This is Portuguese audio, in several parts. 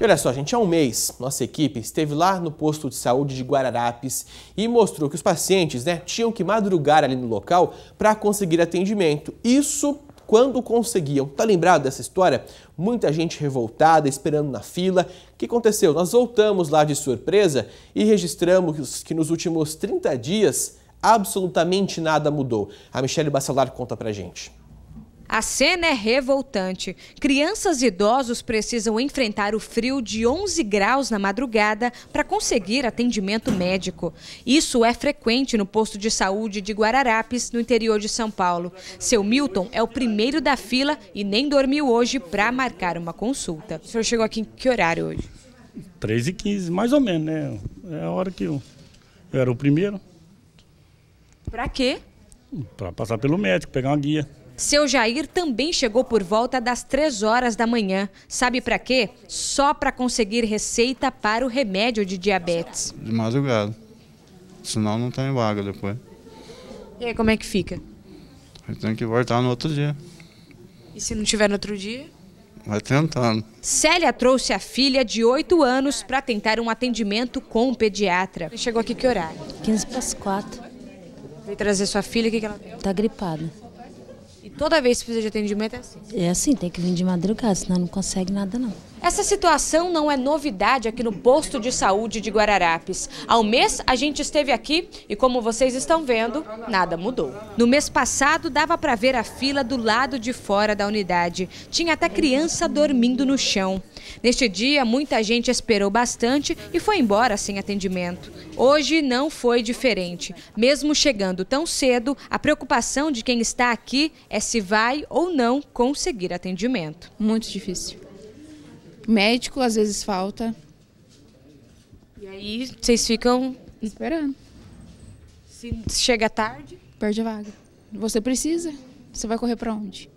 E olha só, gente, há um mês, nossa equipe esteve lá no posto de saúde de Guararapes e mostrou que os pacientes né, tinham que madrugar ali no local para conseguir atendimento. Isso quando conseguiam. Tá lembrado dessa história? Muita gente revoltada, esperando na fila. O que aconteceu? Nós voltamos lá de surpresa e registramos que nos últimos 30 dias absolutamente nada mudou. A Michelle Bacelar conta pra gente. A cena é revoltante. Crianças e idosos precisam enfrentar o frio de 11 graus na madrugada para conseguir atendimento médico. Isso é frequente no posto de saúde de Guararapes, no interior de São Paulo. Seu Milton é o primeiro da fila e nem dormiu hoje para marcar uma consulta. O senhor chegou aqui em que horário hoje? 13h15, mais ou menos, né? É a hora que eu, eu era o primeiro. Para quê? Para passar pelo médico, pegar uma guia. Seu Jair também chegou por volta das 3 horas da manhã. Sabe para quê? Só para conseguir receita para o remédio de diabetes. De madrugada. Senão não tem vaga depois. E aí, como é que fica? Tem que voltar no outro dia. E se não tiver no outro dia? Vai tentando. Célia trouxe a filha de 8 anos para tentar um atendimento com o pediatra. Chegou aqui que horário? 15 para as 4. Veio trazer sua filha, o que, ela tem? Tá gripada. E toda vez que precisa de atendimento é assim? É assim, tem que vir de madrugada, senão não consegue nada não. Essa situação não é novidade aqui no posto de saúde de Guararapes. Há um mês a gente esteve aqui e como vocês estão vendo, nada mudou. No mês passado dava para ver a fila do lado de fora da unidade. Tinha até criança dormindo no chão. Neste dia, muita gente esperou bastante e foi embora sem atendimento. Hoje não foi diferente. Mesmo chegando tão cedo, a preocupação de quem está aqui é se vai ou não conseguir atendimento. Muito difícil. Médico às vezes falta. E aí vocês ficam esperando. Se chega tarde, perde a vaga. Você precisa, você vai correr para onde?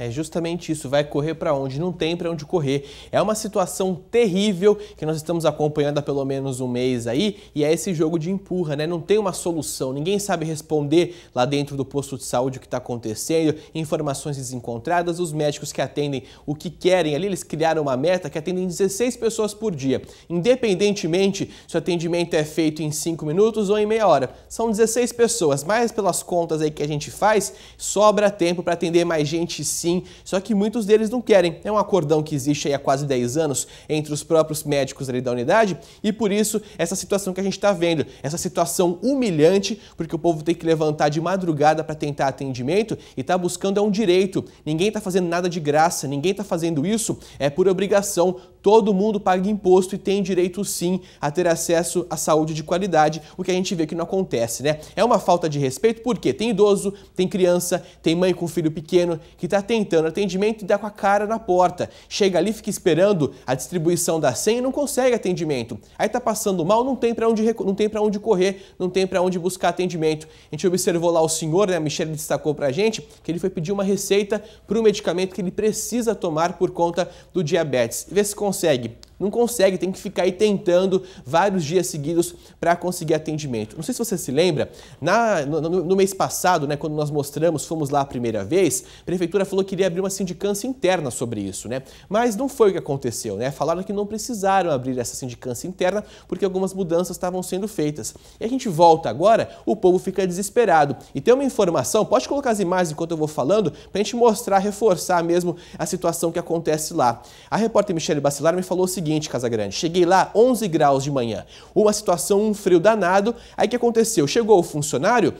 É justamente isso, vai correr para onde não tem para onde correr. É uma situação terrível que nós estamos acompanhando há pelo menos um mês aí, e é esse jogo de empurra, né? Não tem uma solução, ninguém sabe responder lá dentro do posto de saúde o que está acontecendo, informações desencontradas, os médicos que atendem o que querem ali, eles criaram uma meta que atendem 16 pessoas por dia, independentemente se o atendimento é feito em 5 minutos ou em meia hora. São 16 pessoas, mas pelas contas aí que a gente faz, sobra tempo para atender mais gente sim sim, só que muitos deles não querem. É um acordão que existe há quase 10 anos entre os próprios médicos ali da unidade e por isso essa situação que a gente está vendo, essa situação humilhante, porque o povo tem que levantar de madrugada para tentar atendimento e está buscando é um direito. Ninguém está fazendo nada de graça, ninguém está fazendo isso é por obrigação todo mundo paga imposto e tem direito sim a ter acesso à saúde de qualidade, o que a gente vê que não acontece, né? É uma falta de respeito porque tem idoso, tem criança, tem mãe com filho pequeno que está tentando atendimento e dá tá com a cara na porta. Chega ali, fica esperando a distribuição da senha e não consegue atendimento. Aí tá passando mal, não tem para onde, não tem onde correr, não tem para onde buscar atendimento. A gente observou lá o senhor, né? A Michelle destacou para a gente que ele foi pedir uma receita para o medicamento que ele precisa tomar por conta do diabetes. Vê se consegue consegue não consegue, tem que ficar aí tentando vários dias seguidos para conseguir atendimento. Não sei se você se lembra, na, no, no, mês passado, né, quando nós mostramos, fomos lá a primeira vez, a prefeitura falou que iria abrir uma sindicância interna sobre isso, né? Mas não foi o que aconteceu, né? Falaram que não precisaram abrir essa sindicância interna porque algumas mudanças estavam sendo feitas. E a gente volta agora, o povo fica desesperado. E tem uma informação, pode colocar as imagens enquanto eu vou falando, para a gente mostrar, reforçar mesmo a situação que acontece lá. A repórter Michelle Bacilar me falou o seguinte, seguinte, Casa Grande. Cheguei lá, 11 graus de manhã. Uma situação, um frio danado. Aí o que aconteceu? Chegou o funcionário,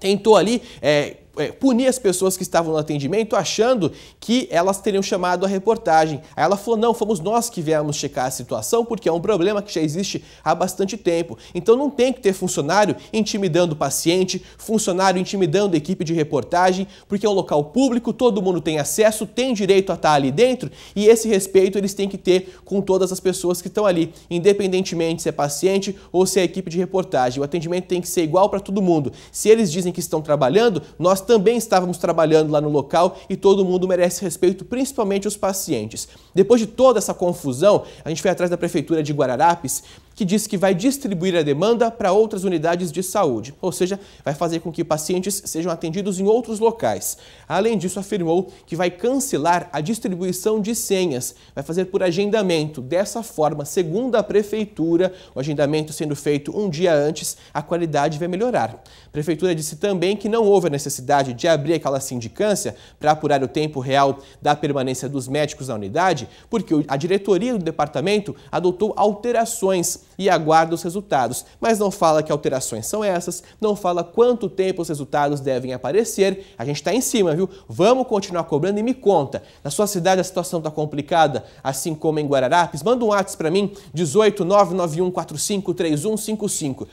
tentou ali é, é, punir as pessoas que estavam no atendimento achando que elas teriam chamado a reportagem. Aí ela falou: não, fomos nós que viemos checar a situação porque é um problema que já existe há bastante tempo. Então não tem que ter funcionário intimidando o paciente, funcionário intimidando a equipe de reportagem, porque é um local público, todo mundo tem acesso, tem direito a estar ali dentro e esse respeito eles têm que ter com todas as pessoas que estão ali, independentemente se é paciente ou se é equipe de reportagem. O atendimento tem que ser igual para todo mundo. Se eles dizem que estão trabalhando, nós também estávamos trabalhando lá no local e todo mundo merece respeito, principalmente os pacientes. Depois de toda essa confusão, a gente foi atrás da prefeitura de Guararapes que diz que vai distribuir a demanda para outras unidades de saúde, ou seja, vai fazer com que pacientes sejam atendidos em outros locais. Além disso, afirmou que vai cancelar a distribuição de senhas, vai fazer por agendamento. Dessa forma, segundo a prefeitura, o agendamento sendo feito um dia antes, a qualidade vai melhorar. A prefeitura disse também que não houve a necessidade de abrir aquela sindicância para apurar o tempo real da permanência dos médicos na unidade, porque a diretoria do departamento adotou alterações e aguarda os resultados, mas não fala que alterações são essas, não fala quanto tempo os resultados devem aparecer. A gente está em cima, viu? Vamos continuar cobrando e me conta. Na sua cidade a situação está complicada, assim como em Guararapes? Manda um WhatsApp para mim, 18991453155.